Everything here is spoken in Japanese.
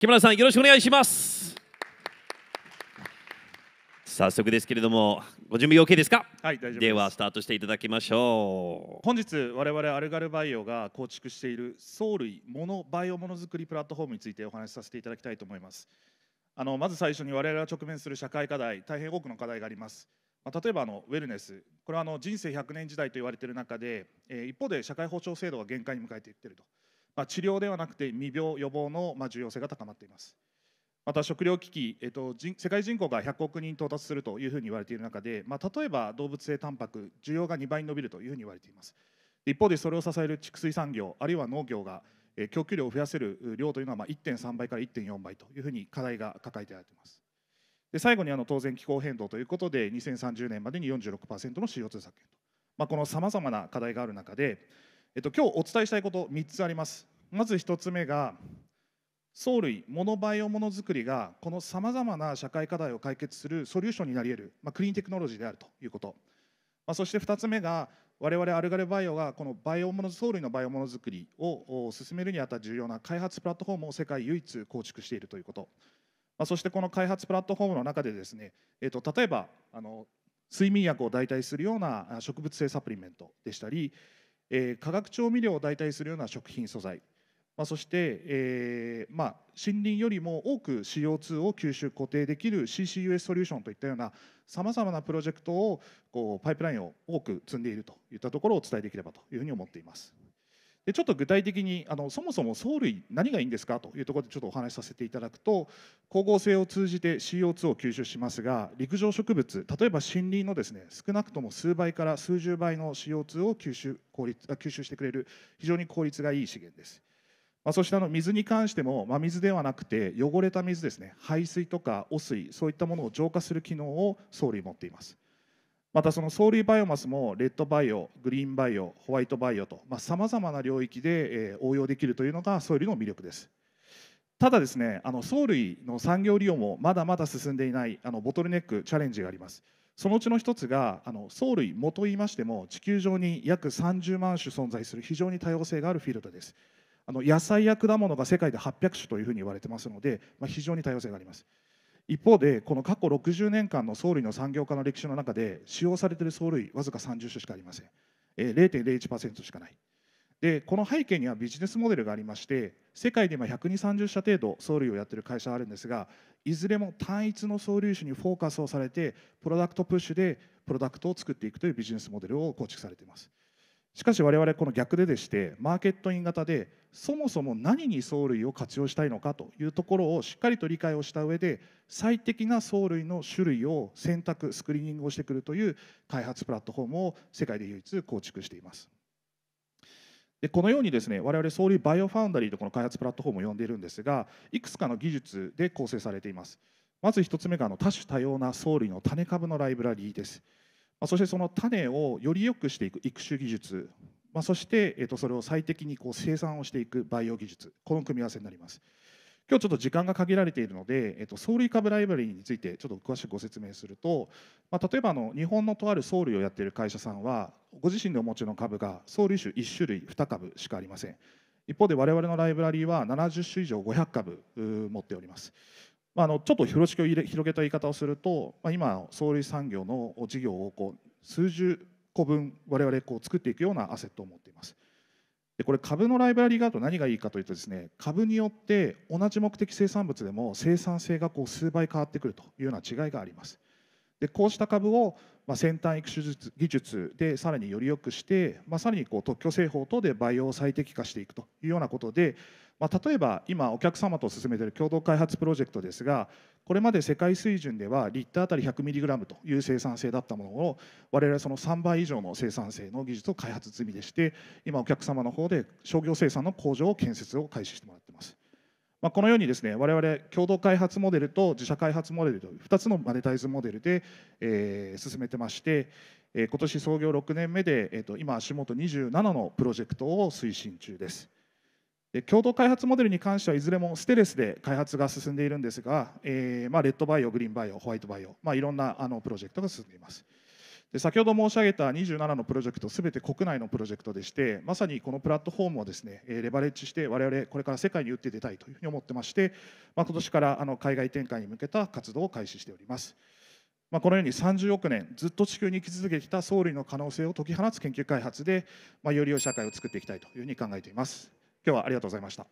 木村さんよろしくお願いします早速ですけれどもご準備 OK ですかはい大丈夫ではスタートしていただきましょう本日我々アルガルバイオが構築している藻類モノバイオモのづくりプラットフォームについてお話しさせていただきたいと思いますあのまず最初に我々が直面する社会課題大変多くの課題がありますまあ、例えばあのウェルネスこれはあの人生100年時代と言われている中で、えー、一方で社会保障制度が限界に迎えていっているとまあ、治療ではなくて未病予防のま重要性が高まっています。また食糧危機、えっと、世界人口が100億人到達するというふうに言われている中で、まあ、例えば動物性タンパク需要が2倍に伸びるというふうに言われています一方でそれを支える畜水産業あるいは農業が供給量を増やせる量というのはま1.3倍から1.4倍というふうに課題が抱えてられていますで最後にあの当然気候変動ということで2030年までに46%の CO2 削減と、まあ、このさまざまな課題がある中でえっと、今日お伝えしたいこと3つありますまず1つ目が藻類モノバイオものづくりがこのさまざまな社会課題を解決するソリューションになり得る、まあ、クリーンテクノロジーであるということ、まあ、そして2つ目が我々アルガルバイオがこのバイオもの藻類のバイオものづくりを進めるにあたっ重要な開発プラットフォームを世界唯一構築しているということ、まあ、そしてこの開発プラットフォームの中でですね、えっと、例えばあの睡眠薬を代替するような植物性サプリメントでしたり、えー、化学調味料を代替するような食品素材、まあ、そして、えーまあ、森林よりも多く CO2 を吸収固定できる CCUS ソリューションといったようなさまざまなプロジェクトをこうパイプラインを多く積んでいるといったところをお伝えできればというふうに思っています。でちょっと具体的にあのそもそも藻類何がいいんですかというところでちょっとお話しさせていただくと光合成を通じて CO2 を吸収しますが陸上植物例えば森林のですね少なくとも数倍から数十倍の CO2 を吸収効率吸収してくれる非常に効率がいい資源です。まあ、そしてあの水に関しても真水ではなくて汚れた水ですね排水とか汚水そういったものを浄化する機能を藻類持っています。またその藻類バイオマスもレッドバイオグリーンバイオホワイトバイオとさまざ、まな領域で、え応用できるというのがソ類ルの魅力ですただですねあの藻類の産業利用もまだまだ進んでいないあのボトルネックチャレンジがありますそのうちの一つがあの藻類もと言いましても地球上に約30万種存在する非常に多様性があるフィールドですあの野菜や果物が世界で800種というふうに言われてますので、まあ、非常に多様性があります一方でこの過去60年間の藻類の産業化の歴史の中で使用されている藻類わずか30種しかありません0.01%しかないでこの背景にはビジネスモデルがありまして世界で今12030社程度藻類をやっている会社があるんですがいずれも単一の藻類種にフォーカスをされてプロダクトプッシュでプロダクトを作っていくというビジネスモデルを構築されていますしかし我々この逆ででしてマーケットイン型でそもそも何に藻類を活用したいのかというところをしっかりと理解をした上で最適な藻類の種類を選択スクリーニングをしてくるという開発プラットフォームを世界で唯一構築しています。でこのようにですね我々藻類バイオファウンダリーとこの開発プラットフォームを呼んでいるんですがいくつかの技術で構成されています。まず1つ目があの多種多様な藻類の種株のライブラリーです。まあ、そしてその種をより良くしていく育種技術、まあ、そして、えー、とそれを最適にこう生産をしていく培養技術この組み合わせになります。今日ちょっと時間が限られているので、えっと、ライブラリーについてちょっと詳しくご説明すると、まあ、例えばあの日本のとある藻類をやっている会社さんはご自身でお持ちの株が藻類種1種類2株しかありません一方で我々のライブラリーは70種以上500株持っておりますまあ、あのちょっと風呂敷を広げた言い方をすると、まあ、今総類産業の事業をこう数十個分我々こう作っていくようなアセットを持っています。でこれ株のライブラリーがあると何がいいかというとですね株によって同じ目的生産物でも生産性がこう数倍変わってくるというような違いがあります。でこうした株を、まあ、先端育種技術でさらにより良くして、まあ、さらにこう特許製法等で培養を最適化していくというようなことで、まあ、例えば今お客様と進めている共同開発プロジェクトですがこれまで世界水準ではリッター当たり 100mg という生産性だったものを我々その3倍以上の生産性の技術を開発済みでして今お客様の方で商業生産の工場を建設を開始してもらってます。まあ、このようにですね我々共同開発モデルと自社開発モデルという2つのマネタイズモデルで、え進めてまして、え今年創業6年目で、えと今足元27のプロジェクトを推進中です。で共同開発モデルに関してはいずれもステレスで開発が進んでいるんですが、えーまあ、レッドバイオグリーンバイオホワイトバイオ、まあ、いろんなあのプロジェクトが進んでいますで先ほど申し上げた27のプロジェクトすべて国内のプロジェクトでしてまさにこのプラットフォームをですねレバレッジして我々これから世界に打って出たいというふうに思ってまして、まあ、今年からあの海外展開に向けた活動を開始しておりますまあ、このように30億年ずっと地球に生き続けてきた藻類の可能性を解き放つ研究開発で、まあ、より良い社会を作っていきたいというふうに考えています。今日はありがとうございました。